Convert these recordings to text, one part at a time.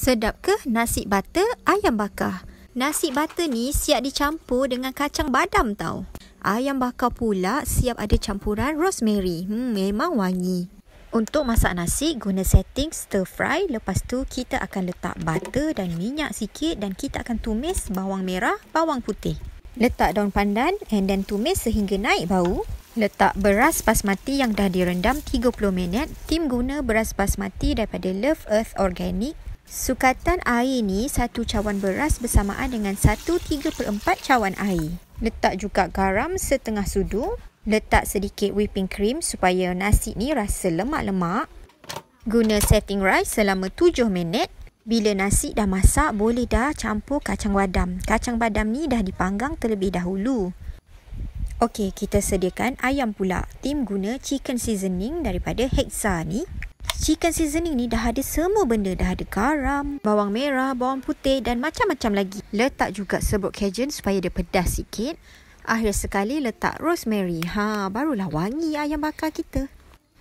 Sedap ke nasi butter ayam bakar? Nasi butter ni siap dicampur dengan kacang badam tau. Ayam bakar pula siap ada campuran rosemary. Hmm, memang wangi. Untuk masak nasi, guna setting stir fry. Lepas tu, kita akan letak butter dan minyak sikit dan kita akan tumis bawang merah, bawang putih. Letak daun pandan and then tumis sehingga naik bau. Letak beras basmati yang dah direndam 30 minit. Tim guna beras basmati daripada Love Earth Organic Sukatan air ni satu cawan beras bersamaan dengan satu tiga per empat cawan air. Letak juga garam setengah sudu. Letak sedikit whipping cream supaya nasi ni rasa lemak-lemak. Guna setting rice selama tujuh minit. Bila nasi dah masak, boleh dah campur kacang badam. Kacang badam ni dah dipanggang terlebih dahulu. Okey, kita sediakan ayam pula. Tim guna chicken seasoning daripada Hexa ni. Chicken seasoning ni dah ada semua benda. Dah ada garam, bawang merah, bawang putih dan macam-macam lagi. Letak juga serbuk Cajun supaya dia pedas sikit. Akhir sekali letak rosemary. Ha, barulah wangi ayam bakar kita.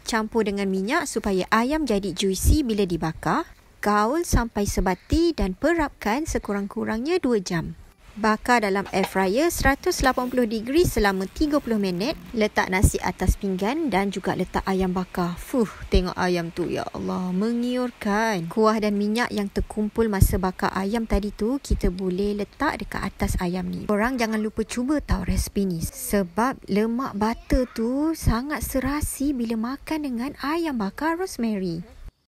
Campur dengan minyak supaya ayam jadi juicy bila dibakar. Gaul sampai sebati dan perapkan sekurang-kurangnya 2 jam. Bakar dalam air fryer 180 degree selama 30 minit. Letak nasi atas pinggan dan juga letak ayam bakar. Fuh, tengok ayam tu ya Allah. Mengiurkan. Kuah dan minyak yang terkumpul masa bakar ayam tadi tu, kita boleh letak dekat atas ayam ni. Orang jangan lupa cuba tau resipi ni. Sebab lemak butter tu sangat serasi bila makan dengan ayam bakar rosemary.